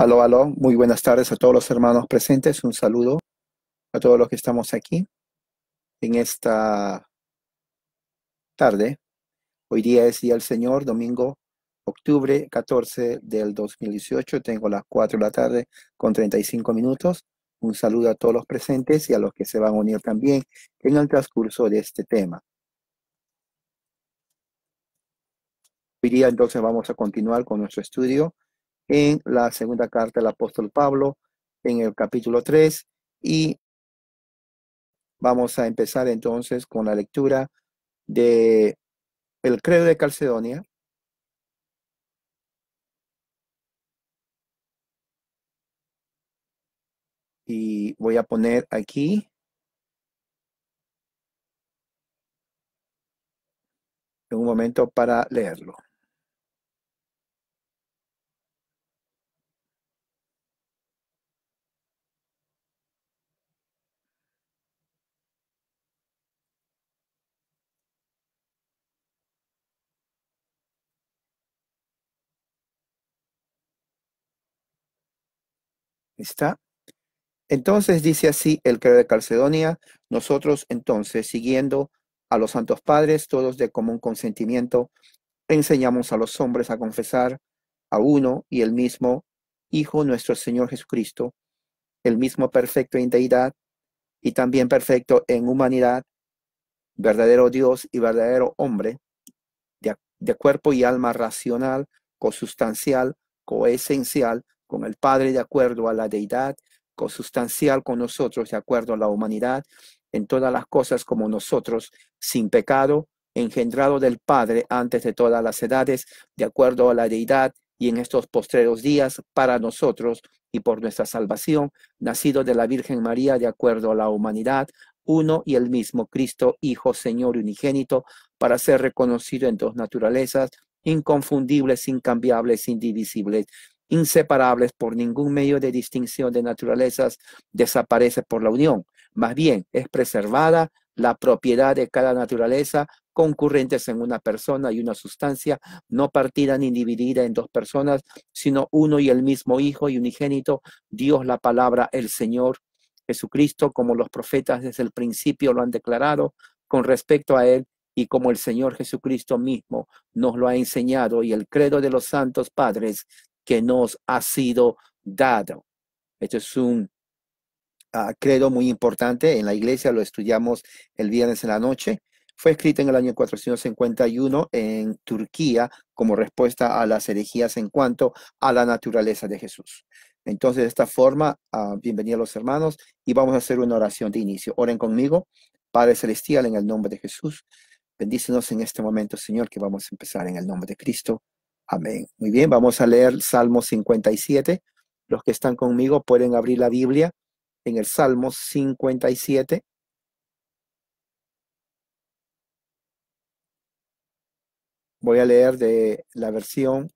Aló, aló, muy buenas tardes a todos los hermanos presentes. Un saludo a todos los que estamos aquí en esta tarde. Hoy día es Día del Señor, domingo, octubre 14 del 2018. Tengo las 4 de la tarde con 35 minutos. Un saludo a todos los presentes y a los que se van a unir también en el transcurso de este tema. Hoy día entonces vamos a continuar con nuestro estudio en la segunda carta del apóstol Pablo, en el capítulo 3, y vamos a empezar entonces con la lectura de el credo de Calcedonia. Y voy a poner aquí un momento para leerlo. ¿Está? Entonces dice así el Creo de Calcedonia, nosotros entonces, siguiendo a los santos padres, todos de común consentimiento, enseñamos a los hombres a confesar a uno y el mismo Hijo nuestro Señor Jesucristo, el mismo perfecto en deidad y también perfecto en humanidad, verdadero Dios y verdadero hombre, de, cuerpo y alma racional, consustancial, coesencial, con el Padre de acuerdo a la deidad, consustancial con nosotros de acuerdo a la humanidad, en todas las cosas como nosotros, sin pecado, engendrado del Padre antes de todas las edades, de acuerdo a la deidad, y en estos postreros días para nosotros y por nuestra salvación, nacido de la Virgen María de acuerdo a la humanidad, uno y el mismo Cristo, Hijo, Señor unigénito, para ser reconocido en dos naturalezas, inconfundibles, incambiables, indivisibles, inseparables por ningún medio de distinción de naturalezas, desaparece por la unión. Más bien, es preservada la propiedad de cada naturaleza concurrentes en una persona y una sustancia, no partida ni dividida en dos personas, sino uno y el mismo Hijo y unigénito, Dios la palabra, el Señor Jesucristo, como los profetas desde el principio lo han declarado con respecto a Él y como el Señor Jesucristo mismo nos lo ha enseñado y el credo de los santos padres que nos ha sido dado. Esto es un ah, credo muy importante. En la iglesia lo estudiamos el viernes en la noche. Fue escrito en el año 451 en Turquía como respuesta a las herejías en cuanto a la naturaleza de Jesús. Entonces, de esta forma, uh, ah, a los hermanos y vamos a hacer una oración de inicio. Oren conmigo, Padre Celestial, en el nombre de Jesús. Bendícenos en este momento, Señor, que vamos a empezar en el nombre de Cristo. Amén. Muy bien, vamos a leer Salmo 57. Los que están conmigo pueden abrir la Biblia en el Salmo 57. Voy a leer de la versión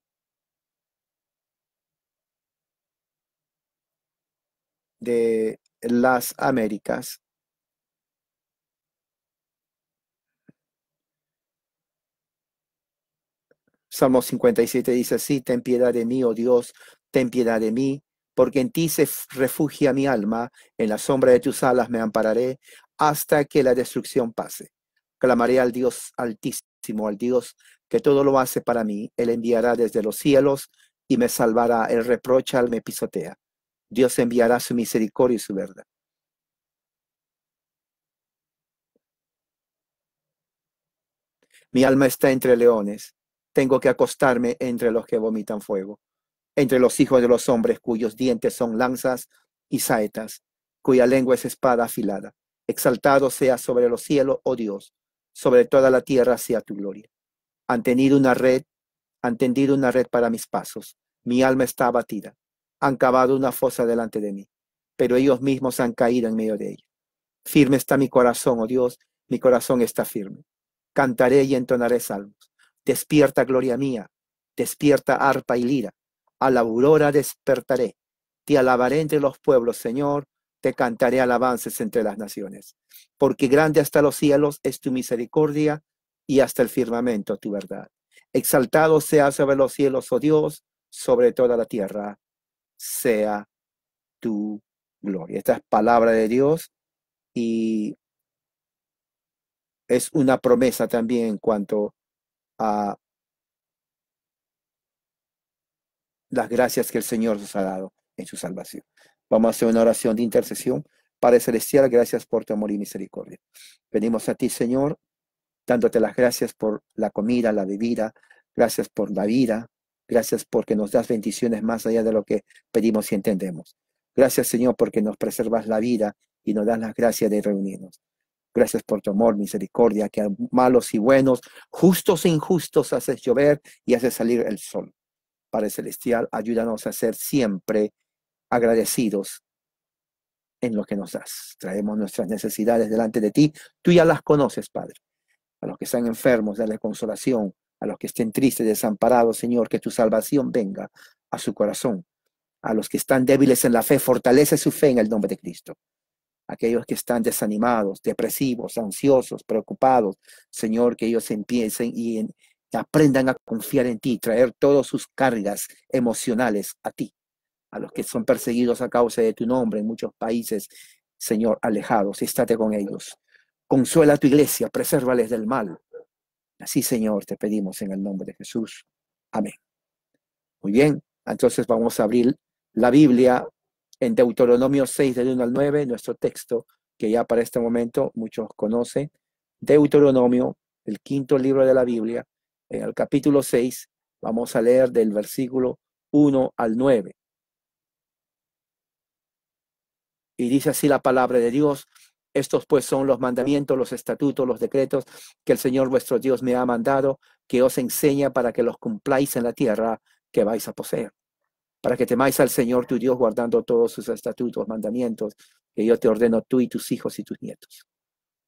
de las Américas. Salmo 57 dice así, ten piedad de mí, oh Dios, ten piedad de mí, porque en ti se refugia mi alma, en la sombra de tus alas me ampararé hasta que la destrucción pase. Clamaré al Dios altísimo, al Dios que todo lo hace para mí, él enviará desde los cielos y me salvará, el reproche al me pisotea. Dios enviará su misericordia y su verdad. Mi alma está entre leones tengo que acostarme entre los que vomitan fuego, entre los hijos de los hombres cuyos dientes son lanzas y saetas, cuya lengua es espada afilada. Exaltado sea sobre los cielos, oh Dios, sobre toda la tierra sea tu gloria. Han tenido una red, han tendido una red para mis pasos. Mi alma está abatida. Han cavado una fosa delante de mí, pero ellos mismos han caído en medio de ella. Firme está mi corazón, oh Dios, mi corazón está firme. Cantaré y entonaré salmos Despierta, gloria mía, despierta, arpa y lira. A la aurora despertaré. Te alabaré entre los pueblos, Señor. Te cantaré alabances entre las naciones. Porque grande hasta los cielos es tu misericordia y hasta el firmamento tu verdad. Exaltado sea sobre los cielos, oh Dios, sobre toda la tierra. Sea tu gloria. Esta es palabra de Dios y es una promesa también en cuanto a las gracias que el Señor nos ha dado en su salvación. Vamos a hacer una oración de intercesión. Padre Celestial, gracias por tu amor y misericordia. Venimos a ti, Señor, dándote las gracias por la comida, la bebida, gracias por la vida, gracias porque nos das bendiciones más allá de lo que pedimos y entendemos. Gracias, Señor, porque nos preservas la vida y nos das las gracias de reunirnos. Gracias por tu amor, misericordia, que a malos y buenos, justos e injustos haces llover y haces salir el sol. Padre Celestial, ayúdanos a ser siempre agradecidos en lo que nos das. Traemos nuestras necesidades delante de ti. Tú ya las conoces, Padre. A los que están enfermos, dale consolación. A los que estén tristes, desamparados, Señor, que tu salvación venga a su corazón. A los que están débiles en la fe, fortalece su fe en el nombre de Cristo aquellos que están desanimados, depresivos, ansiosos, preocupados. Señor, que ellos empiecen y aprendan a confiar en ti, traer todas sus cargas emocionales a ti, a los que son perseguidos a causa de tu nombre en muchos países, Señor, alejados, estate con ellos. Consuela a tu iglesia, presérvales del mal. Así, Señor, te pedimos en el nombre de Jesús. Amén. Muy bien, entonces vamos a abrir la Biblia en Deuteronomio 6, del 1 al 9, nuestro texto que ya para este momento muchos conocen, Deuteronomio, el quinto libro de la Biblia, en el capítulo 6, vamos a leer del versículo 1 al 9. Y dice así la palabra de Dios, estos pues son los mandamientos, los estatutos, los decretos que el Señor vuestro Dios me ha mandado, que os enseña para que los cumpláis en la tierra que vais a poseer para que temáis al Señor tu Dios guardando todos sus estatutos, mandamientos, que yo te ordeno tú y tus hijos y tus nietos,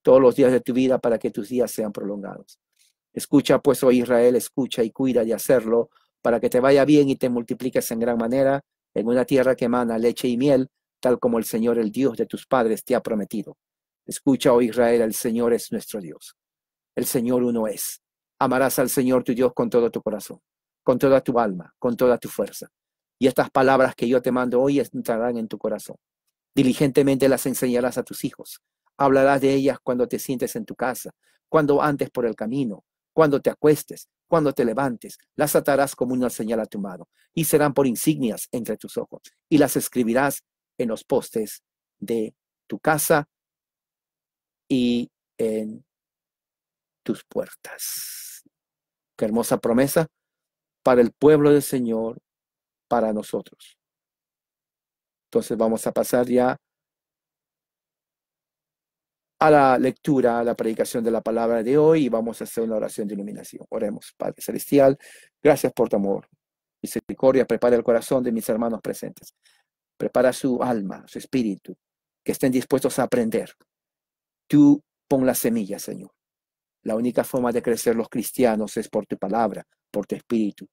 todos los días de tu vida para que tus días sean prolongados. Escucha pues, oh Israel, escucha y cuida de hacerlo, para que te vaya bien y te multipliques en gran manera, en una tierra que emana leche y miel, tal como el Señor, el Dios de tus padres, te ha prometido. Escucha, oh Israel, el Señor es nuestro Dios. El Señor uno es. Amarás al Señor tu Dios con todo tu corazón, con toda tu alma, con toda tu fuerza y estas palabras que yo te mando hoy entrarán en tu corazón. Diligentemente las enseñarás a tus hijos. Hablarás de ellas cuando te sientes en tu casa, cuando andes por el camino, cuando te acuestes, cuando te levantes. Las atarás como una señal a tu mano y serán por insignias entre tus ojos y las escribirás en los postes de tu casa y en tus puertas. Qué hermosa promesa para el pueblo del Señor para nosotros. Entonces vamos a pasar ya a la lectura, a la predicación de la palabra de hoy y vamos a hacer una oración de iluminación. Oremos, Padre Celestial, gracias por tu amor. Misericordia, prepara el corazón de mis hermanos presentes. Prepara su alma, su espíritu, que estén dispuestos a aprender. Tú pon la semilla, Señor. La única forma de crecer los cristianos es por tu palabra, por tu espíritu,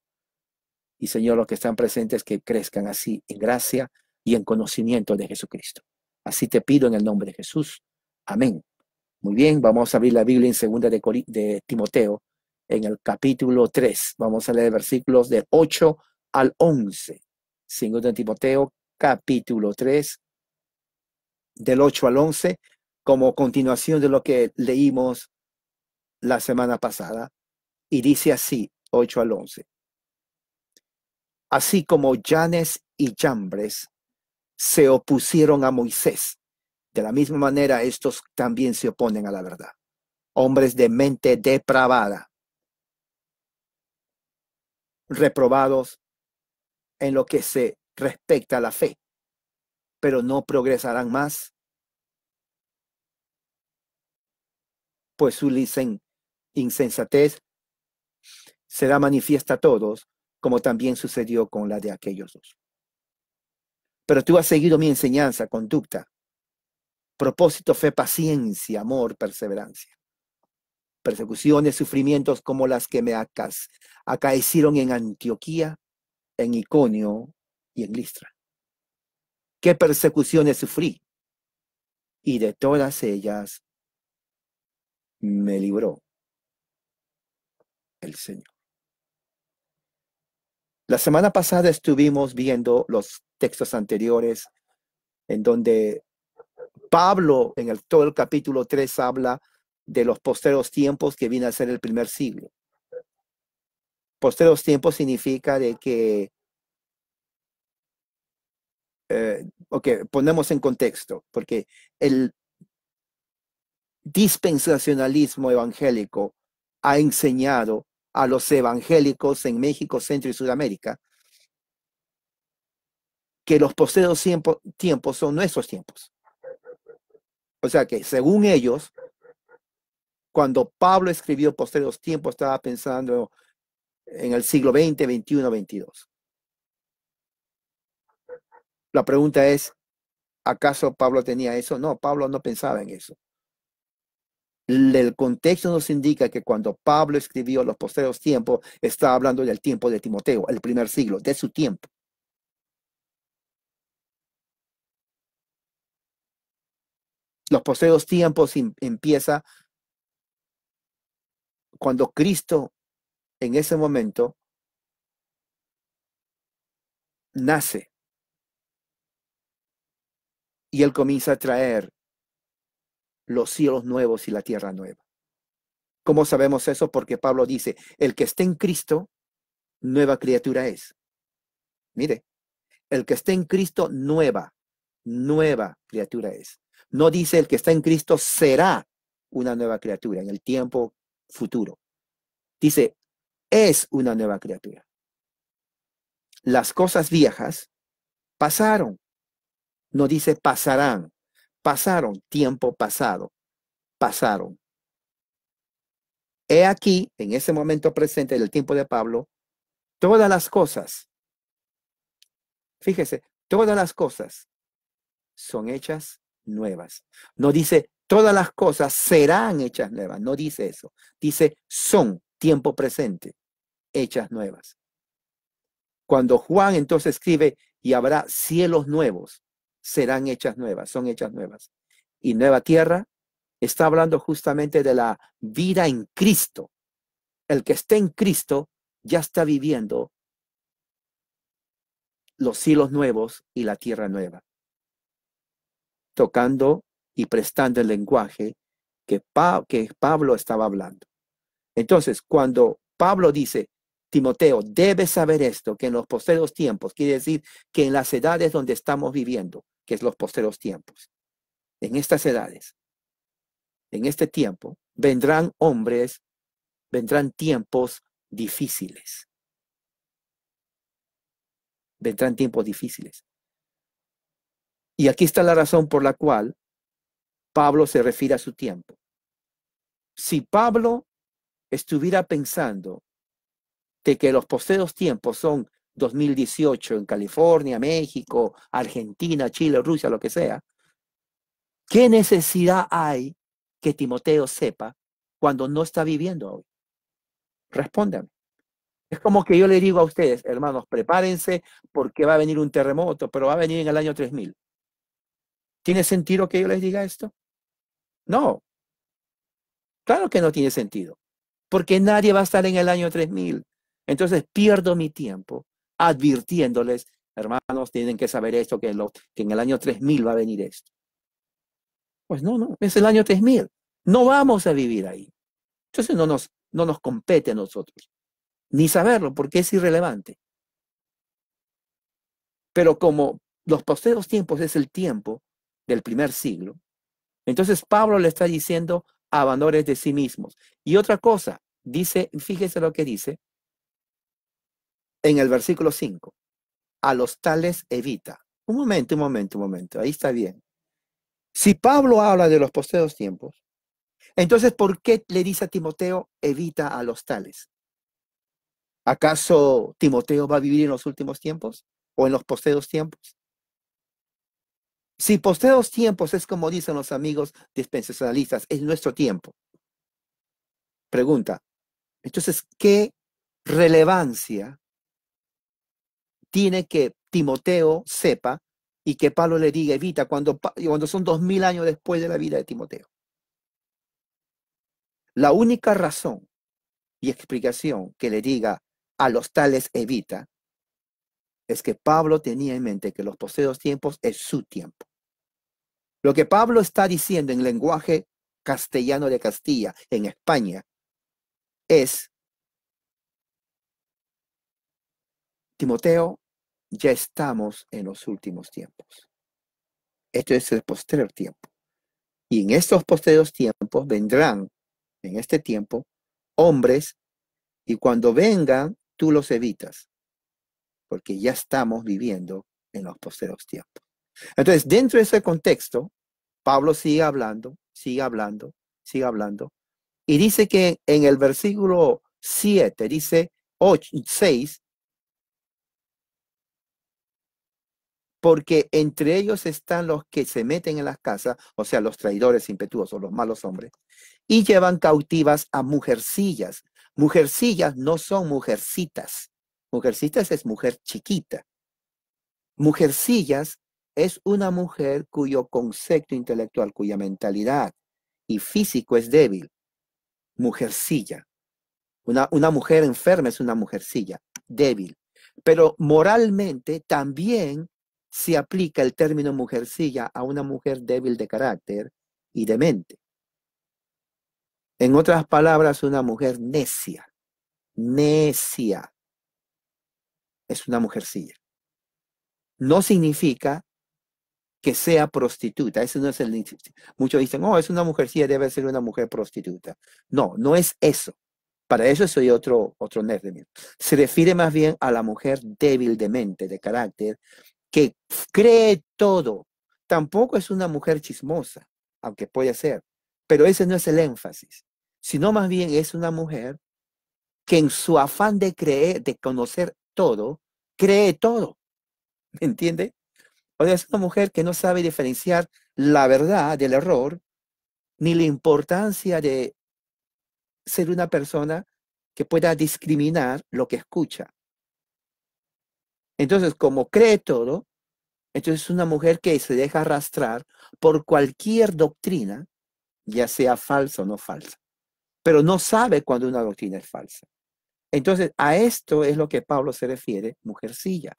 y Señor, los que están presentes, que crezcan así en gracia y en conocimiento de Jesucristo. Así te pido en el nombre de Jesús. Amén. Muy bien, vamos a abrir la Biblia en segunda de, Timoteo, en el capítulo 3. Vamos a leer versículos del 8 al 11. Segunda de Timoteo, capítulo 3, del 8 al 11, como continuación de lo que leímos la semana pasada. Y dice así, 8 al 11 así como Llanes y Jambres se opusieron a Moisés. De la misma manera, estos también se oponen a la verdad. Hombres de mente depravada, reprobados en lo que se respecta a la fe, pero no progresarán más, pues su insensatez será manifiesta a todos, como también sucedió con la de aquellos dos. Pero tú has seguido mi enseñanza, conducta, propósito, fe, paciencia, amor, perseverancia. Persecuciones, sufrimientos como las que me acaecieron en Antioquía, en Iconio y en Listra. ¿Qué persecuciones sufrí? Y de todas ellas me libró el Señor. La semana pasada estuvimos viendo los textos anteriores en donde Pablo en el, todo el capítulo 3 habla de los posteros tiempos que viene a ser el primer siglo. Posteros tiempos significa de que, eh, ok, ponemos en contexto, porque el dispensacionalismo evangélico ha enseñado a los evangélicos en México, Centro y Sudamérica, que los poseos tiempos son nuestros tiempos. O sea que, según ellos, cuando Pablo escribió posteros tiempos, estaba pensando en el siglo XX, XXI, XXII. La pregunta es, ¿acaso Pablo tenía eso? No, Pablo no pensaba en eso. El contexto nos indica que cuando Pablo escribió los posteriores tiempos, está hablando del tiempo de Timoteo, el primer siglo, de su tiempo. Los posteriores tiempos em-, empieza cuando Cristo en ese momento nace y él comienza a traer los cielos nuevos y la tierra nueva. ¿Cómo sabemos eso? Porque Pablo dice, el que esté en Cristo, nueva criatura es. Mire, el que esté en Cristo, nueva, nueva criatura es. No dice el que está en Cristo será una nueva criatura en el tiempo futuro. Dice, es una nueva criatura. Las cosas viejas pasaron. No dice pasarán pasaron, tiempo pasado, pasaron. He aquí, en ese momento presente del tiempo de Pablo, todas las cosas, fíjese, todas las cosas son hechas nuevas. No dice todas las cosas serán hechas nuevas, no dice eso. Dice son, tiempo presente, hechas nuevas. Cuando Juan entonces escribe y habrá cielos nuevos serán hechas nuevas, son hechas nuevas. Y nueva tierra está hablando justamente de la vida en Cristo. El que esté en Cristo ya está viviendo los cielos nuevos y la tierra nueva, tocando y prestando el lenguaje que, que Pablo estaba hablando. Entonces, cuando Pablo dice, Timoteo, debes saber esto, que en los posteriores tiempos, quiere decir que en las edades donde estamos viviendo, que es los posteros tiempos. En estas edades, en este tiempo, vendrán hombres, vendrán tiempos difíciles. Vendrán tiempos difíciles. Y aquí está la razón por la cual Pablo se refiere a su tiempo. Si Pablo estuviera pensando de que los posteros tiempos son 2018 en California, México, Argentina, Chile, Rusia, lo que sea, ¿qué necesidad hay que Timoteo sepa cuando no está viviendo hoy? Respóndame. Es como que yo le digo a ustedes, hermanos, prepárense porque va a venir un terremoto, pero va a venir en el año 3000. ¿Tiene sentido que yo les diga esto? No. Claro que no tiene sentido, porque nadie va a estar en el año 3000. Entonces pierdo mi tiempo advirtiéndoles, hermanos, tienen que saber esto, que en, el año 3000 va a venir esto. Pues no, no, es el año 3000. No vamos a vivir ahí. Entonces no nos, no nos compete a nosotros ni saberlo porque es irrelevante. Pero como los posteros tiempos es el tiempo del primer siglo, entonces Pablo le está diciendo a valores de sí mismos. Y otra cosa, dice, fíjese lo que dice, en el versículo 5, a los tales evita. Un momento, un momento, un momento, ahí está bien. Si Pablo habla de los posteos tiempos, entonces, ¿por qué le dice a Timoteo, evita a los tales? ¿Acaso Timoteo va a vivir en los últimos tiempos o en los posteos tiempos? Si posteos tiempos es como dicen los amigos dispensacionalistas, es nuestro tiempo. Pregunta, entonces, ¿qué relevancia tiene que Timoteo sepa y que Pablo le diga, evita, cuando, cuando son dos mil años después de la vida de Timoteo. La única razón y explicación que le diga a los tales evita es que Pablo tenía en mente que los poseos tiempos es su tiempo. Lo que Pablo está diciendo en lenguaje castellano de Castilla, en España, es, Timoteo, ya estamos en los últimos tiempos. Esto es el posterior tiempo. Y en estos posteriores tiempos vendrán, en este tiempo, hombres, y cuando vengan, tú los evitas, porque ya estamos viviendo en los posteriores tiempos. Entonces, dentro de ese contexto, Pablo sigue hablando, sigue hablando, sigue hablando, y dice que en el versículo 7, dice 8, 6, porque entre ellos están los que se meten en las casas, o sea, los traidores impetuosos, los malos hombres, y llevan cautivas a mujercillas. Mujercillas no son mujercitas. Mujercitas es mujer chiquita. Mujercillas es una mujer cuyo concepto intelectual, cuya mentalidad y físico es débil. Mujercilla. Una, una mujer enferma es una mujercilla, débil. Pero moralmente también se aplica el término mujercilla a una mujer débil de carácter y de mente. En otras palabras, una mujer necia, necia, es una mujercilla. No significa que sea prostituta. Ese no es el. Muchos dicen, oh, es una mujercilla, debe ser una mujer prostituta. No, no es eso. Para eso soy otro, otro nerd Se refiere más bien a la mujer débil de mente, de carácter, que cree todo. Tampoco es una mujer chismosa, aunque puede ser, pero ese no es el énfasis, sino más bien es una mujer que en su afán de creer, de conocer todo, cree todo. ¿Me entiende? O sea, es una mujer que no sabe diferenciar la verdad del error, ni la importancia de ser una persona que pueda discriminar lo que escucha. Entonces, como cree todo, entonces es una mujer que se deja arrastrar por cualquier doctrina, ya sea falsa o no falsa, pero no sabe cuando una doctrina es falsa. Entonces, a esto es lo que Pablo se refiere, mujercilla.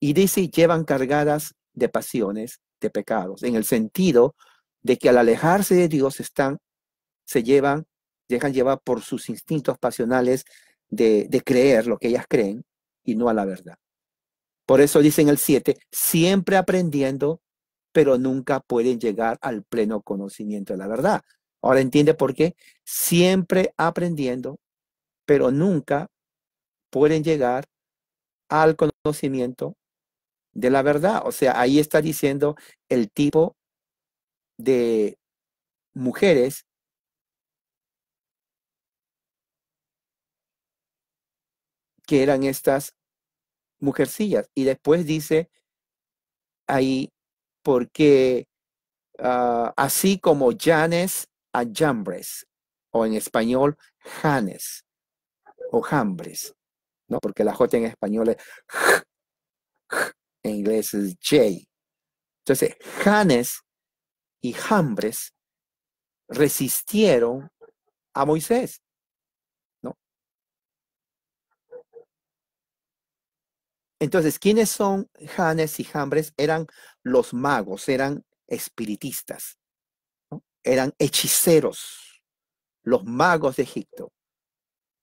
Y dice, llevan cargadas de pasiones, de pecados, en el sentido de que al alejarse de Dios están, se llevan, dejan llevar por sus instintos pasionales de, de creer lo que ellas creen y no a la verdad. Por eso dicen el 7, siempre aprendiendo, pero nunca pueden llegar al pleno conocimiento de la verdad. Ahora entiende por qué. Siempre aprendiendo, pero nunca pueden llegar al conocimiento de la verdad. O sea, ahí está diciendo el tipo de mujeres que eran estas mujercillas. Y después dice ahí, porque ah, así como Janes a Jambres, o en español, Janes o Jambres, ¿no? Porque la J en español es en inglés es J. Entonces, Janes y Jambres resistieron a Moisés. Entonces, ¿quiénes son Janes y Jambres? Eran los magos, eran espiritistas, eran hechiceros, los magos de Egipto.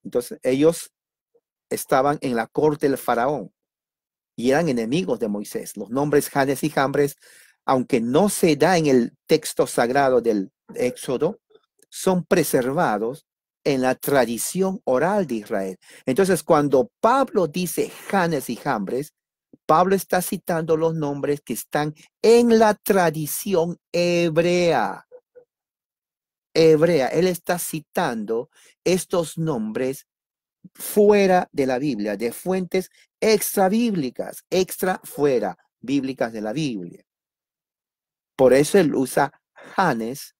Entonces, ellos estaban en la corte del faraón y eran enemigos de Moisés. Los nombres Janes y Jambres, aunque no se da en el texto sagrado del Éxodo, son preservados en la tradición oral de Israel. Entonces, cuando Pablo dice Janes y Jambres, Pablo está citando los nombres que están en la tradición hebrea. Hebrea, él está citando estos nombres fuera de la Biblia, de fuentes extra bíblicas, extra fuera bíblicas de la Biblia. Por eso él usa Janes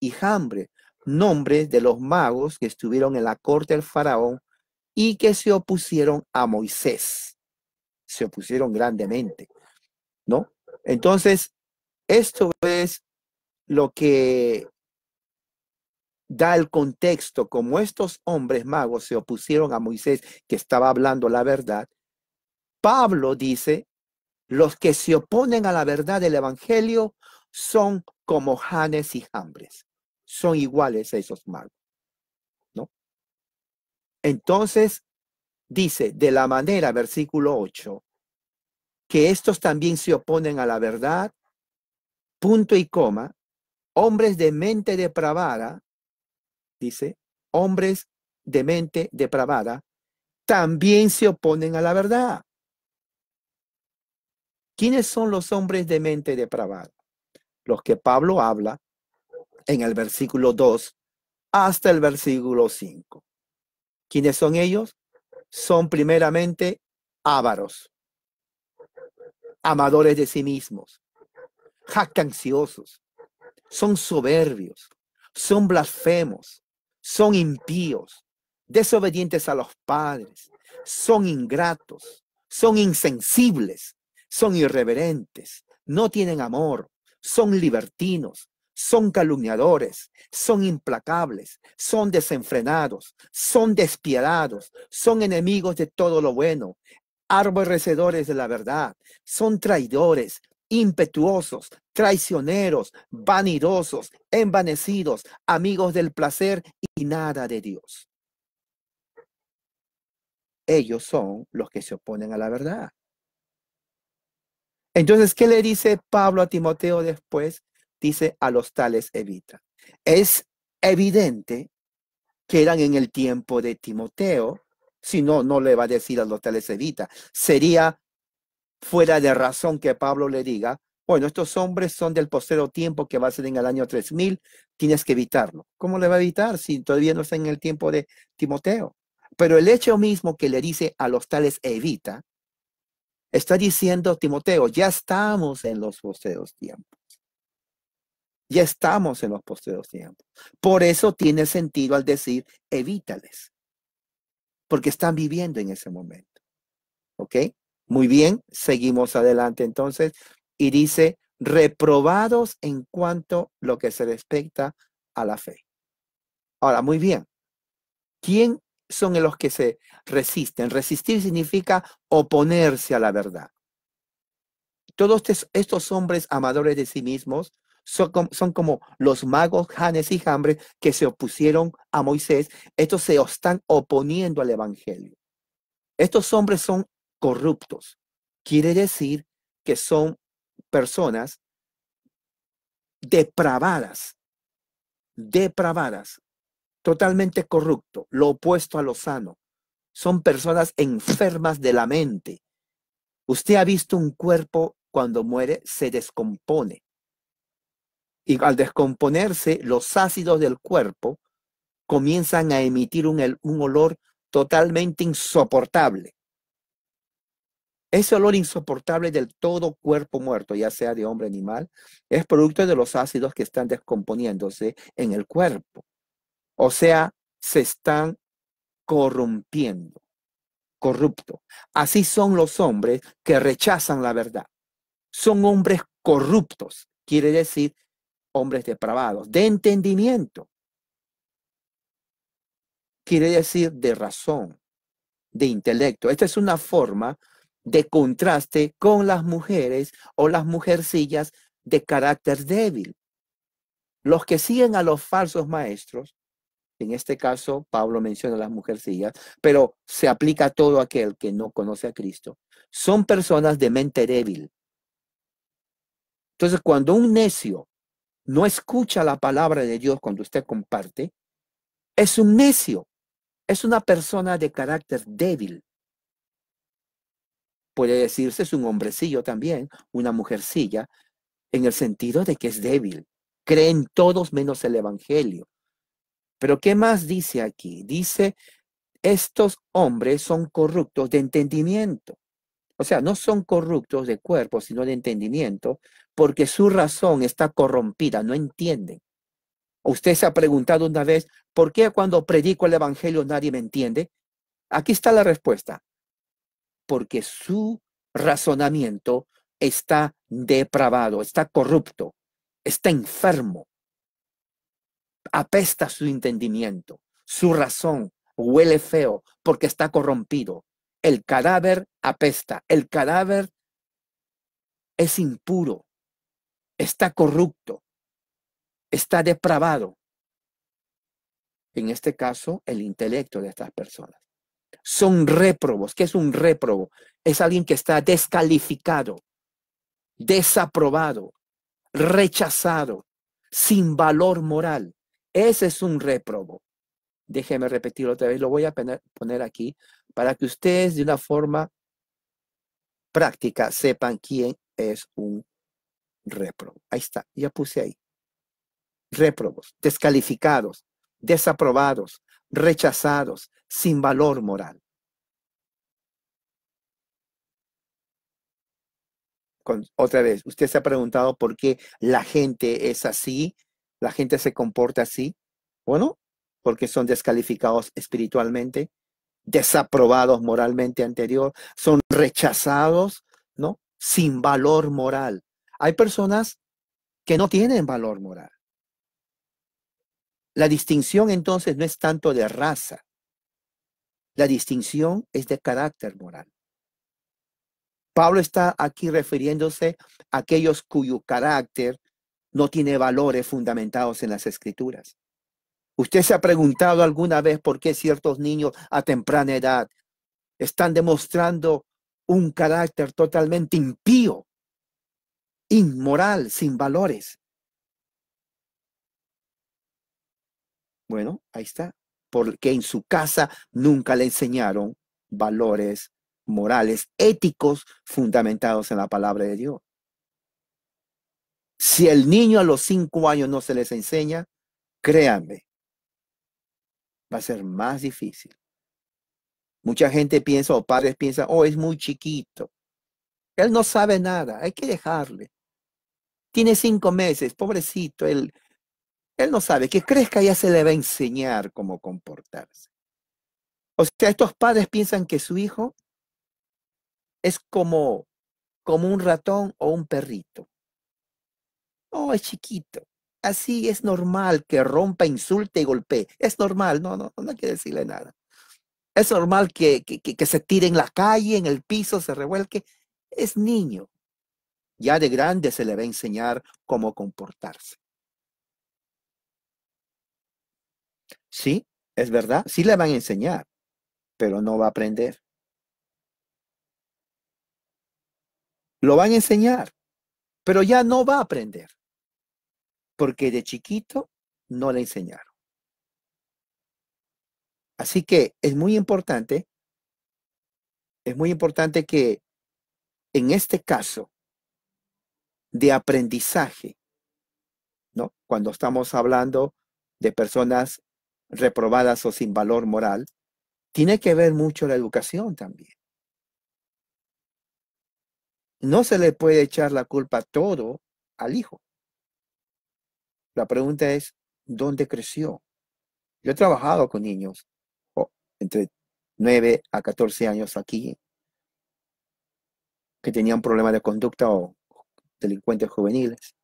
y Jambres nombres de los magos que estuvieron en la corte del faraón y que se opusieron a Moisés. Se opusieron grandemente, ¿no? Entonces, esto es lo que da el contexto, como estos hombres magos se opusieron a Moisés, que estaba hablando la verdad, Pablo dice, los que se oponen a la verdad del Evangelio son como Janes y Jambres son iguales a esos malos, ¿No? Entonces, dice, de la manera, versículo 8, que estos también se oponen a la verdad, punto y coma, hombres de mente depravada, dice, hombres de mente depravada, también se oponen a la verdad. ¿Quiénes son los hombres de mente depravada? Los que Pablo habla en el versículo 2 hasta el versículo 5. ¿Quiénes son ellos? Son primeramente ávaros, amadores de sí mismos, jactanciosos, son soberbios, son blasfemos, son impíos, desobedientes a los padres, son ingratos, son insensibles, son irreverentes, no tienen amor, son libertinos, son calumniadores, son implacables, son desenfrenados, son despiadados, son enemigos de todo lo bueno, aborrecedores de la verdad, son traidores, impetuosos, traicioneros, vanidosos, envanecidos, amigos del placer y nada de Dios. Ellos son los que se oponen a la verdad. Entonces, ¿qué le dice Pablo a Timoteo después? dice a los tales evita. Es evidente que eran en el tiempo de Timoteo, si no, no le va a decir a los tales evita. Sería fuera de razón que Pablo le diga, bueno, estos hombres son del postero tiempo que va a ser en el año 3000, tienes que evitarlo. ¿Cómo le va a evitar si todavía no está en el tiempo de Timoteo? Pero el hecho mismo que le dice a los tales evita, está diciendo Timoteo, ya estamos en los posteros tiempos. Ya estamos en los posteriores tiempos. Por eso tiene sentido al decir, evítales, porque están viviendo en ese momento. ¿Ok? Muy bien, seguimos adelante entonces. Y dice, reprobados en cuanto lo que se respecta a la fe. Ahora, muy bien. ¿Quién son los que se resisten? Resistir significa oponerse a la verdad. Todos estos hombres amadores de sí mismos son como, los magos Janes y Jambres que se opusieron a Moisés. Estos se están oponiendo al Evangelio. Estos hombres son corruptos. Quiere decir que son personas depravadas, depravadas, totalmente corrupto, lo opuesto a lo sano. Son personas enfermas de la mente. Usted ha visto un cuerpo cuando muere se descompone. Y al descomponerse, los ácidos del cuerpo comienzan a emitir un, un olor totalmente insoportable. Ese olor insoportable del todo cuerpo muerto, ya sea de hombre o animal, es producto de los ácidos que están descomponiéndose en el cuerpo. O sea, se están corrompiendo, corrupto. Así son los hombres que rechazan la verdad. Son hombres corruptos, quiere decir hombres depravados, de entendimiento. Quiere decir de razón, de intelecto. Esta es una forma de contraste con las mujeres o las mujercillas de carácter débil. Los que siguen a los falsos maestros, en este caso Pablo menciona las mujercillas, pero se aplica a todo aquel que no conoce a Cristo, son personas de mente débil. Entonces, cuando un necio no escucha la palabra de Dios cuando usted comparte, es un necio, es una persona de carácter débil. Puede decirse es un hombrecillo también, una mujercilla, en el sentido de que es débil. Creen todos menos el Evangelio. Pero ¿qué más dice aquí? Dice, estos hombres son corruptos de entendimiento. O sea, no son corruptos de cuerpo, sino de entendimiento, porque su razón está corrompida, no entienden. Usted se ha preguntado una vez, ¿por qué cuando predico el Evangelio nadie me entiende? Aquí está la respuesta. Porque su razonamiento está depravado, está corrupto, está enfermo. Apesta su entendimiento, su razón huele feo porque está corrompido. El cadáver apesta, el cadáver es impuro, está corrupto, está depravado. En este caso, el intelecto de estas personas. Son réprobos. ¿Qué es un réprobo? Es alguien que está descalificado, desaprobado, rechazado, sin valor moral. Ese es un réprobo. Déjeme repetirlo otra vez, lo voy a poner aquí para que ustedes de una forma práctica sepan quién es un réprobo. Ahí está, ya puse ahí. Reprobos, descalificados, desaprobados, rechazados, sin valor moral. otra vez, usted se ha preguntado por qué la gente es así, la gente se comporta así. Bueno, porque son descalificados espiritualmente, desaprobados moralmente anterior, son rechazados, ¿no? Sin valor moral. Hay personas que no tienen valor moral. La distinción entonces no es tanto de raza. La distinción es de carácter moral. Pablo está aquí refiriéndose a aquellos cuyo carácter no tiene valores fundamentados en las escrituras. ¿Usted se ha preguntado alguna vez por qué ciertos niños a temprana edad están demostrando un carácter totalmente impío inmoral, sin valores. Bueno, ahí está, porque en su casa nunca le enseñaron valores morales, éticos, fundamentados en la palabra de Dios. Si el niño a los cinco años no se les enseña, créanme, va a ser más difícil. Mucha gente piensa o padres piensan, oh, es muy chiquito. Él no sabe nada, hay que dejarle. Tiene cinco meses, pobrecito, él, él no sabe, que crezca ya se le va a enseñar cómo comportarse. O sea, estos padres piensan que su hijo es como, como un ratón o un perrito. Oh, es chiquito. Así es normal que rompa, insulte y golpee. Es normal, no, no, no hay que decirle nada. Es normal que, se tire en la calle, en el piso, se revuelque. Es niño. Ya de grande se le va a enseñar cómo comportarse. Sí, es verdad, sí le van a enseñar, pero no va a aprender. Lo van a enseñar, pero ya no va a aprender, porque de chiquito no le enseñaron. Así que es muy importante, es muy importante que en este caso de aprendizaje, ¿no? Cuando estamos hablando de personas reprobadas o sin valor moral, tiene que ver mucho la educación también. No se le puede echar la culpa todo al hijo. La pregunta es, ¿dónde creció? Yo he trabajado con niños entre 9 a 14 años aquí que tenían problemas de conducta o delincuentes juveniles.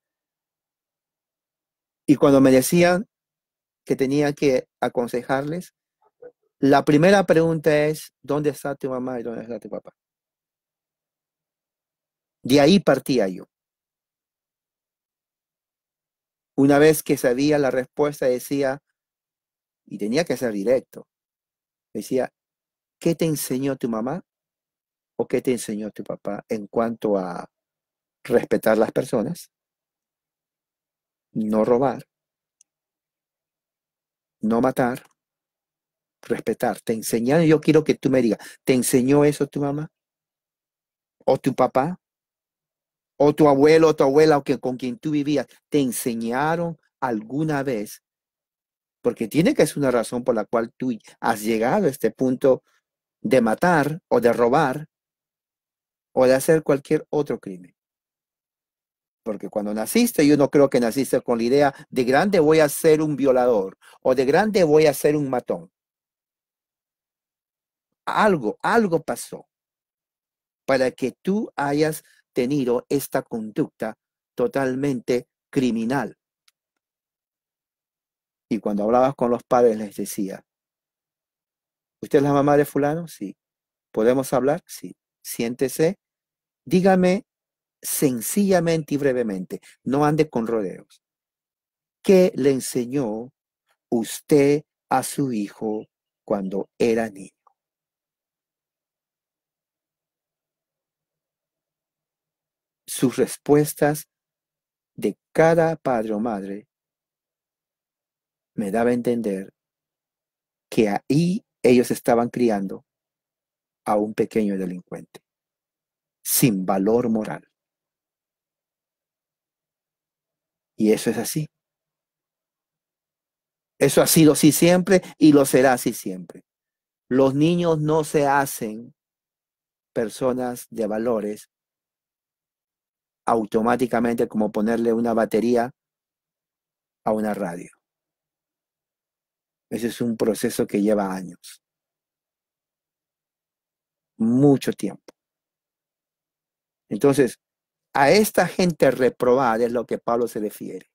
Y cuando me decían que tenía que aconsejarles, la primera pregunta es, ¿dónde está tu mamá y dónde está tu papá? De ahí partía yo. Una vez que sabía la respuesta, decía, y tenía que ser directo, decía, ¿qué te enseñó tu mamá o qué te enseñó tu papá en cuanto a respetar las personas, no robar, no matar, respetar. Te enseñaron, yo quiero que tú me digas, ¿te enseñó eso tu mamá? ¿O tu papá? ¿O tu abuelo o tu abuela o que, con quien tú vivías? ¿Te enseñaron alguna vez? Porque tiene que ser una razón por la cual tú has llegado a este punto de matar o de robar o de hacer cualquier otro crimen. Porque cuando naciste, yo no creo que naciste con la idea de grande voy a ser un violador o de grande voy a ser un matón. Algo, algo pasó para que tú hayas tenido esta conducta totalmente criminal. Y cuando hablabas con los padres les decía, ¿usted es la mamá de fulano? Sí. ¿Podemos hablar? Sí. Siéntese. Dígame sencillamente y brevemente, no ande con rodeos. ¿Qué le enseñó usted a su hijo cuando era niño? Sus respuestas de cada padre o madre me daba a entender que ahí ellos estaban criando a un pequeño delincuente sin valor moral. Y eso es así. Eso ha sido así siempre y lo será así siempre. Los niños no se hacen personas de valores automáticamente como ponerle una batería a una radio. Ese es un proceso que lleva años. Mucho tiempo. Entonces, a esta gente reprobada es lo que Pablo se refiere.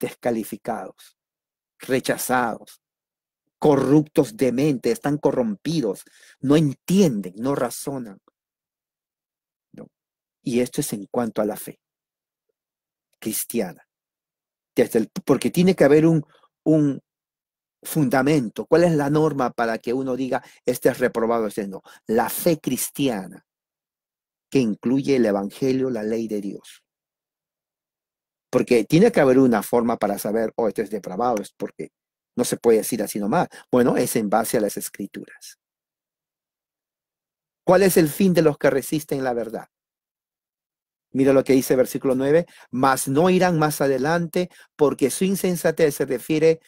Descalificados, rechazados, corruptos de mente, están corrompidos, no entienden, no razonan. Y esto es en cuanto a la fe cristiana. porque tiene que haber un, un fundamento. ¿Cuál es la norma para que uno diga, este es reprobado, este no? La fe cristiana que incluye el Evangelio, la ley de Dios. Porque tiene que haber una forma para saber, oh, este es depravado, es porque no se puede decir así nomás. Bueno, es en base a las escrituras. ¿Cuál es el fin de los que resisten la verdad? Mira lo que dice versículo 9, mas no irán más adelante porque su insensatez se refiere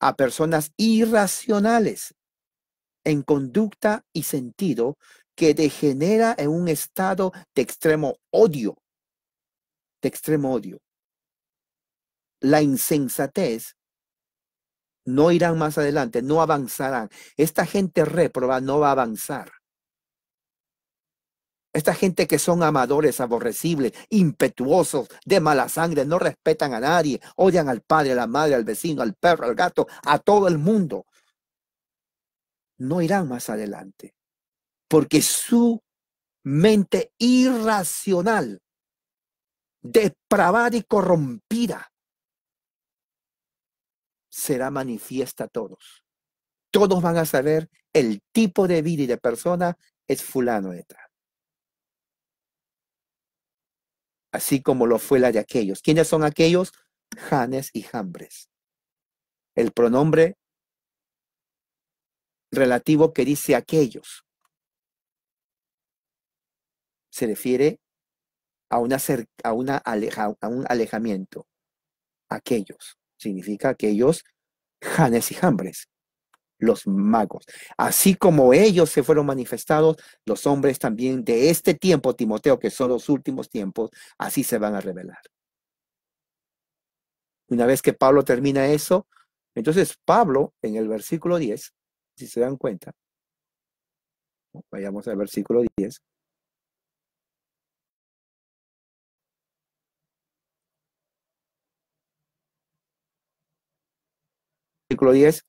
a personas irracionales en conducta y sentido que degenera en un estado de extremo odio, de extremo odio. La insensatez no irán más adelante, no avanzarán. Esta gente réproba no va a avanzar. Esta gente que son amadores, aborrecibles, impetuosos, de mala sangre, no respetan a nadie, odian al padre, a la madre, al vecino, al perro, al gato, a todo el mundo. No irán más adelante porque su mente irracional, depravada y corrompida, será manifiesta a todos. Todos van a saber el tipo de vida y de persona es fulano de Así como lo fue la de aquellos. ¿Quiénes son aquellos? Janes y Jambres. El pronombre relativo que dice aquellos se refiere a, una, a, una a un alejamiento. Aquellos, significa aquellos janes y jambres, los magos. Así como ellos se fueron manifestados, los hombres también de este tiempo, Timoteo, que son los últimos tiempos, así se van a revelar. Una vez que Pablo termina eso, entonces Pablo en el versículo 10, si se dan cuenta, vayamos al versículo 10, versículo 10,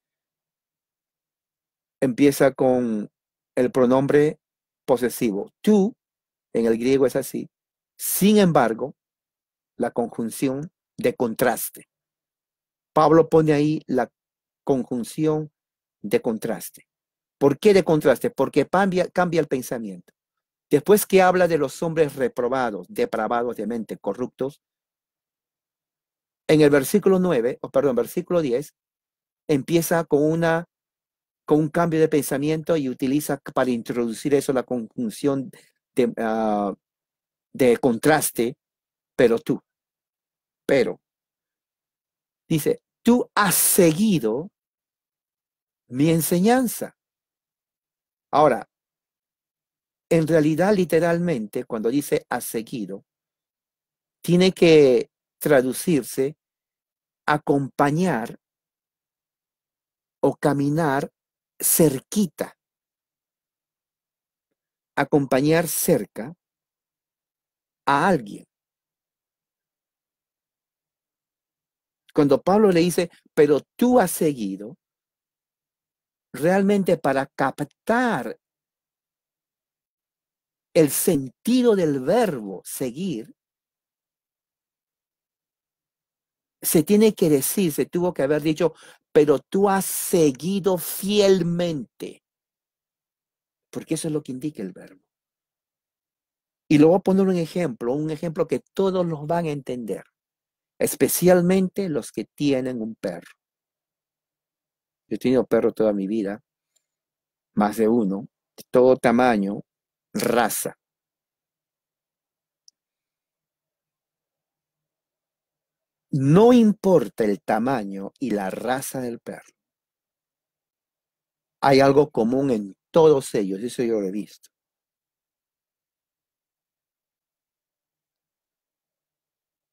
empieza con el pronombre posesivo. Tú, en el griego es así. Sin embargo, la conjunción de contraste. Pablo pone ahí la conjunción de contraste. ¿Por qué de contraste? Porque cambia, cambia el pensamiento. Después que habla de los hombres reprobados, depravados de mente, corruptos, en el versículo 9, o perdón, versículo 10, empieza con, una, con un cambio de pensamiento y utiliza para introducir eso la conjunción de, ah, de contraste, pero tú, pero. Dice, tú has seguido mi enseñanza. Ahora, en realidad, literalmente, cuando dice has seguido, tiene que traducirse acompañar o caminar cerquita. Acompañar cerca a alguien. Cuando Pablo le dice, pero tú has seguido, realmente para captar el sentido del verbo seguir, se tiene que decir, se tuvo que haber dicho, pero tú has seguido fielmente. Porque eso es lo que indica el verbo. Y luego voy a poner un ejemplo, un ejemplo que todos los van a entender, especialmente los que tienen un perro. Yo he tenido perro toda mi vida, más de uno, de todo tamaño, raza. No importa el tamaño y la raza del perro. Hay algo común en todos ellos, eso yo lo he visto.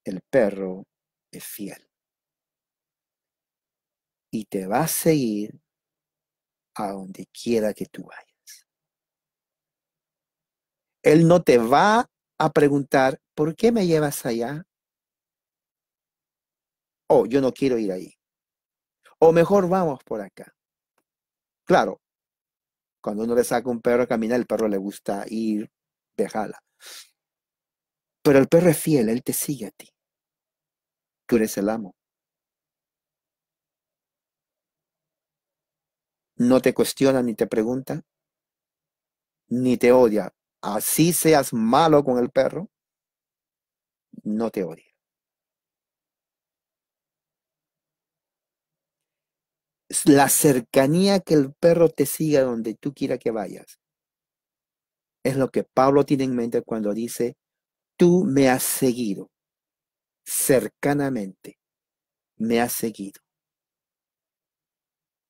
El perro es fiel. Y te va a seguir a donde quiera que tú vayas. Él no te va a preguntar, ¿por qué me llevas allá? oh, yo no quiero ir ahí. O mejor vamos por acá. Claro, cuando uno le saca un perro a caminar, el perro le gusta ir, jala. Pero el perro es fiel, él te sigue a ti. Tú eres el amo. No te cuestiona ni te pregunta, ni te odia. Así seas malo con el perro, no te odia. la cercanía que el perro te siga donde tú quiera que vayas. Es lo que Pablo tiene en mente cuando dice, tú me has seguido, cercanamente me has seguido.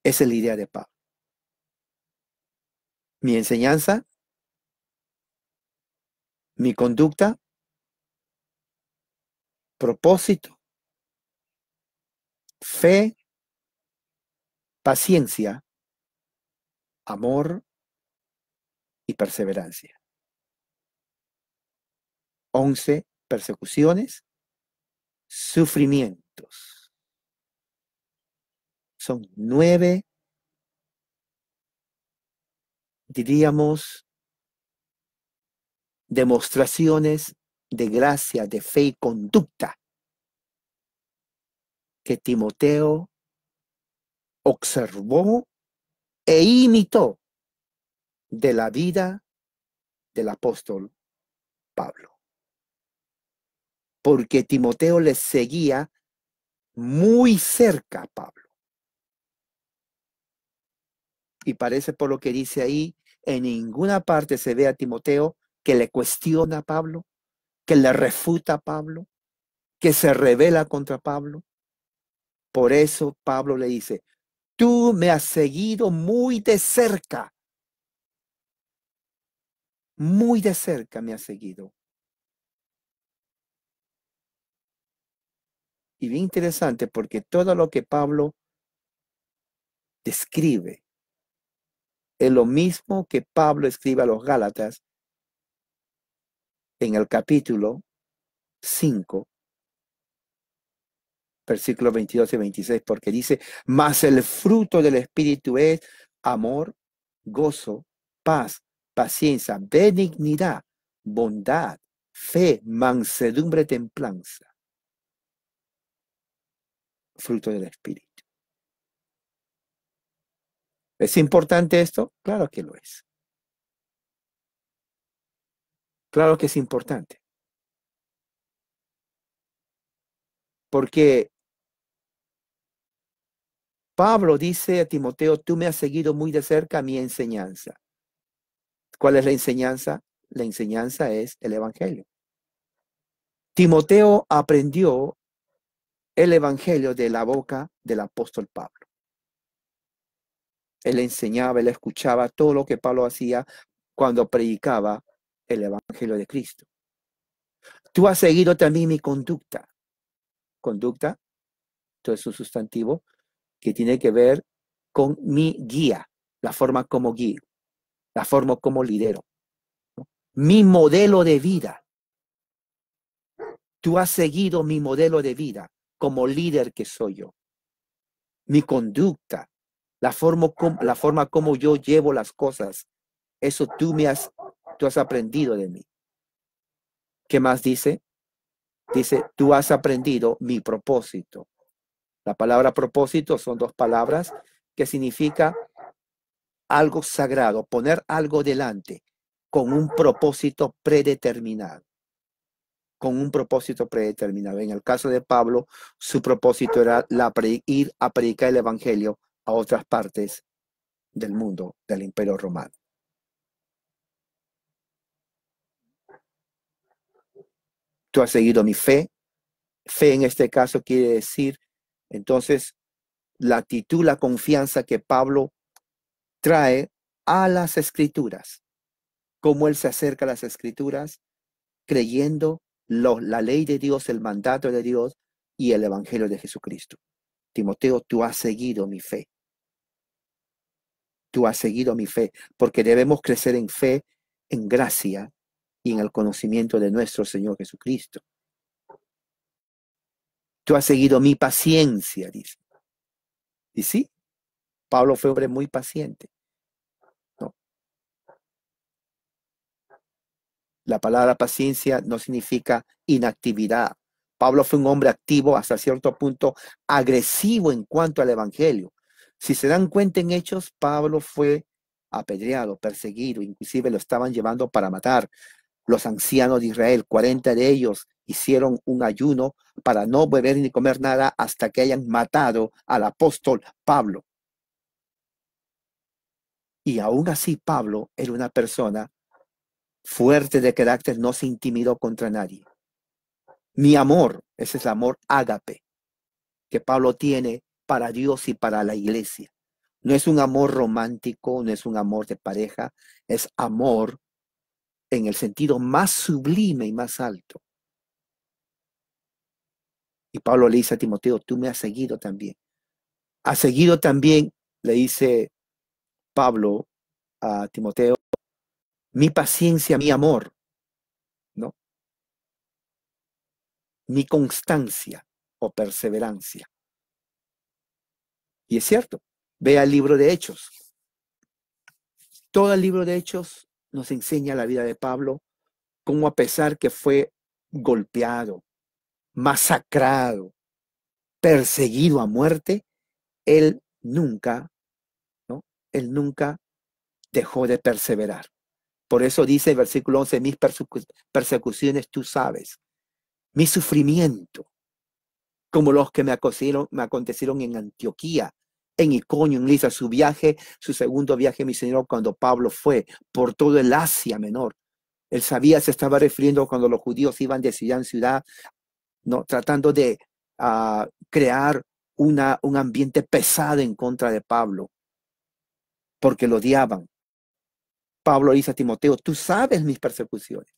es la idea de Pablo. Mi enseñanza, mi conducta, propósito, fe, paciencia, amor y perseverancia. Once persecuciones, sufrimientos. Son nueve, diríamos, demostraciones de gracia, de fe y conducta que Timoteo observó e imitó de la vida del apóstol Pablo. Porque Timoteo le seguía muy cerca a Pablo. Y parece por lo que dice ahí, en ninguna parte se ve a Timoteo que le cuestiona a Pablo, que le refuta a Pablo, que se revela contra Pablo. Por eso Pablo le dice, tú me has seguido muy de cerca. Muy de cerca me has seguido. Y bien interesante porque todo lo que Pablo describe es lo mismo que Pablo escribe a los Gálatas en el capítulo 5, versículos 22 y 26, porque dice, mas el fruto del Espíritu es amor, gozo, paz, paciencia, benignidad, bondad, fe, mansedumbre, templanza. Fruto del Espíritu. ¿Es importante esto? Claro que lo es. Claro que es importante. Porque Pablo dice a Timoteo, tú me has seguido muy de cerca mi enseñanza. ¿Cuál es la enseñanza? La enseñanza es el Evangelio. Timoteo aprendió el Evangelio de la boca del apóstol Pablo. Él enseñaba, él escuchaba todo lo que Pablo hacía cuando predicaba el Evangelio de Cristo. Tú has seguido también mi conducta conducta, todo es un sustantivo, que tiene que ver con mi guía, la forma como guío, la forma como lidero, mi modelo de vida. Tú has seguido mi modelo de vida como líder que soy yo. Mi conducta, la forma, la forma como yo llevo las cosas, eso tú me has, tú has aprendido de mí. ¿Qué más dice? Dice, tú has aprendido mi propósito. La palabra propósito son dos palabras que significa algo sagrado, poner algo delante con un propósito predeterminado. Con un propósito predeterminado. En el caso de Pablo, su propósito era la ir a predicar el Evangelio a otras partes del mundo, del Imperio Romano. tú has seguido mi fe. Fe en este caso quiere decir, entonces, la actitud, la confianza que Pablo trae a las escrituras, cómo él se acerca a las escrituras creyendo la ley de Dios, el mandato de Dios y el Evangelio de Jesucristo. Timoteo, tú has seguido mi fe. Tú has seguido mi fe, porque debemos crecer en fe, en gracia, y en el conocimiento de nuestro Señor Jesucristo. Tú has seguido mi paciencia, dice. Y sí, Pablo fue un hombre muy paciente. La palabra paciencia no significa inactividad. Pablo fue un hombre activo hasta cierto punto, agresivo en cuanto al Evangelio. Si se dan cuenta en hechos, Pablo fue apedreado, perseguido, inclusive lo estaban llevando para matar. Los ancianos de Israel, 40 de ellos, hicieron un ayuno para no beber ni comer nada hasta que hayan matado al apóstol Pablo. Y aún así Pablo era una persona fuerte de carácter, no se intimidó contra nadie. Mi amor, ese es el amor ágape que Pablo tiene para Dios y para la iglesia. No es un amor romántico, no es un amor de pareja, es amor en el sentido más sublime y más alto. Y Pablo le dice a Timoteo, tú me has seguido también. Ha seguido también, le dice Pablo a Timoteo, mi paciencia, mi amor, ¿no? Mi constancia o perseverancia. Y es cierto, vea el libro de Hechos. Todo el libro de Hechos nos enseña la vida de Pablo, cómo a pesar que fue golpeado, masacrado, perseguido a muerte, él nunca, ¿no? Él nunca dejó de perseverar. Por eso dice el versículo 11, mis persecuciones tú sabes, mi sufrimiento, como los que me me acontecieron en Antioquía, en Iconio, en Lisa, su viaje, su segundo viaje mi señor, cuando Pablo fue por todo el Asia Menor. Él sabía, se estaba refiriendo cuando los judíos iban de ciudad en ciudad, ¿no? tratando de ah, crear una, un ambiente pesado en contra de Pablo, porque lo odiaban. Pablo dice a Timoteo, tú sabes mis persecuciones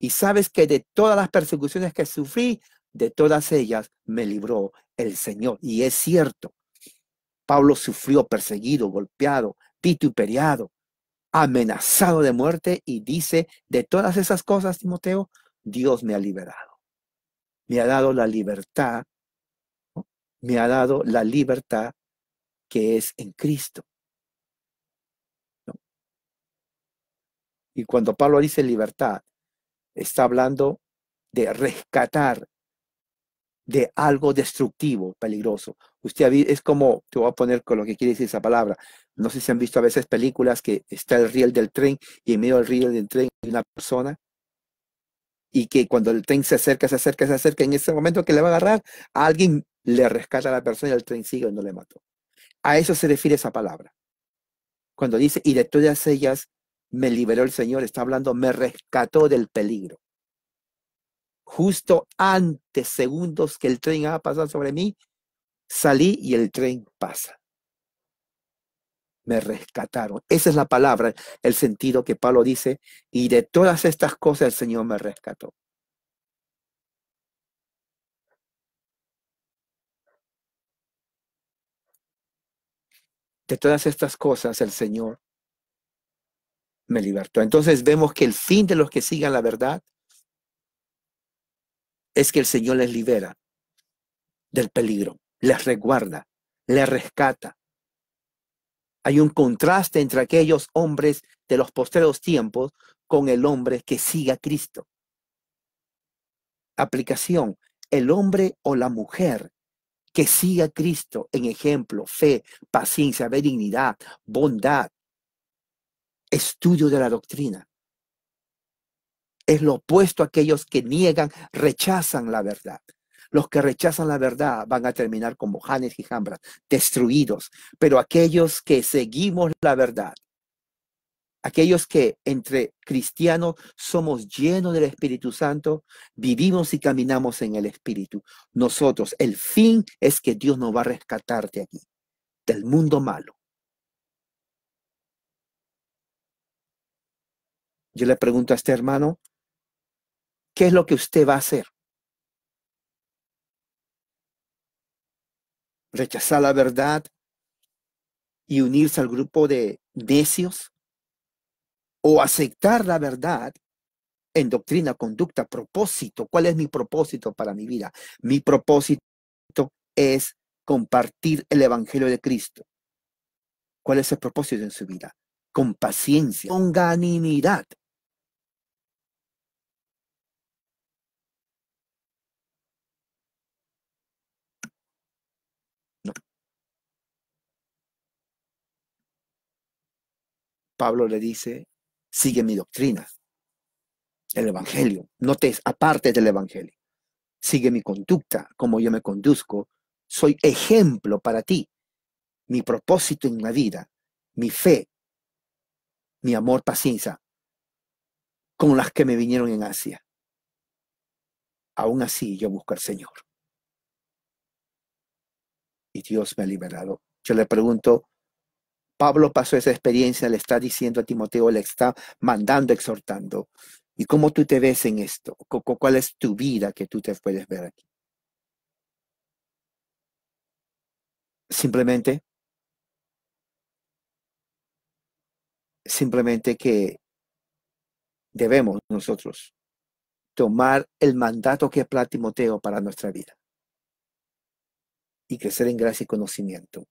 y sabes que de todas las persecuciones que sufrí, de todas ellas me libró el Señor. Y es cierto, Pablo sufrió perseguido, golpeado, vituperiado, amenazado de muerte y dice, de todas esas cosas, Timoteo, Dios me ha liberado. Me ha dado la libertad, me ha dado la libertad que es en Cristo. Y cuando Pablo dice libertad, está hablando de rescatar de algo destructivo, peligroso, Usted es como, te voy a poner con lo que quiere decir esa palabra. No sé si han visto a veces películas que está el riel del tren y en medio del riel del tren hay una persona y que cuando el tren se acerca, se acerca, se acerca, en ese momento que le va a agarrar, alguien le rescata a la persona y el tren sigue y no le mató. A eso se refiere esa palabra. Cuando dice, y de todas ellas me liberó el Señor, está hablando, me rescató del peligro. Justo antes, segundos que el tren ha pasado sobre mí, Salí y el tren pasa. Me rescataron. Esa es la palabra, el sentido que Pablo dice, y de todas estas cosas el Señor me rescató. De todas estas cosas el Señor me libertó. Entonces vemos que el fin de los que sigan la verdad es que el Señor les libera del peligro les resguarda, les rescata. Hay un contraste entre aquellos hombres de los posteros tiempos con el hombre que siga a Cristo. Aplicación, el hombre o la mujer que siga a Cristo en ejemplo, fe, paciencia, benignidad, bondad, estudio de la doctrina. Es lo opuesto a aquellos que niegan, rechazan la verdad, los que rechazan la verdad van a terminar como Janes y Jambras, destruidos. Pero aquellos que seguimos la verdad, aquellos que entre cristianos somos llenos del Espíritu Santo, vivimos y caminamos en el Espíritu. Nosotros, el fin es que Dios nos va a rescatar de aquí, del mundo malo. Yo le pregunto a este hermano, ¿qué es lo que usted va a hacer? rechazar la verdad y unirse al grupo de necios o aceptar la verdad en doctrina, conducta, propósito. ¿Cuál es mi propósito para mi vida? Mi propósito es compartir el Evangelio de Cristo. ¿Cuál es el propósito en su vida? Con paciencia, con ganimidad, Pablo le dice, sigue mi doctrina, el Evangelio, no te aparte del Evangelio, sigue mi conducta, como yo me conduzco, soy ejemplo para ti, mi propósito en la vida, mi fe, mi amor, paciencia, con las que me vinieron en Asia. Aún así yo busco al Señor. Y Dios me ha liberado. Yo le pregunto, Pablo pasó esa experiencia, le está diciendo a Timoteo, le está mandando, exhortando. ¿Y cómo tú te ves en esto? ¿Cuál es tu vida que tú te puedes ver aquí? Simplemente, simplemente que debemos nosotros tomar el mandato que apla Timoteo para nuestra vida y crecer en gracia y conocimiento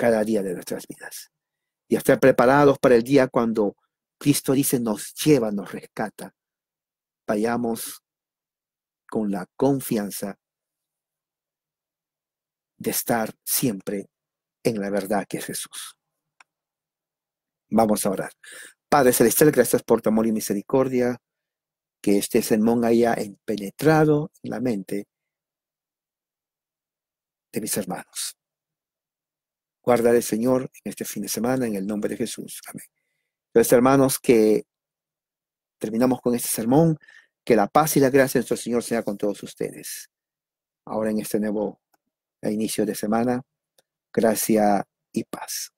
cada día de nuestras vidas y estar preparados para el día cuando Cristo dice nos lleva, nos rescata. Vayamos con la confianza de estar siempre en la verdad que es Jesús. Vamos a orar. Padre Celestial, gracias por tu amor y misericordia, que este sermón haya penetrado en la mente de mis hermanos. Guarda el Señor, en este fin de semana, en el nombre de Jesús. Amén. Entonces, hermanos, que terminamos con este sermón. Que la paz y la gracia de nuestro Señor sea con todos ustedes. Ahora en este nuevo eh, inicio de semana, gracia y paz.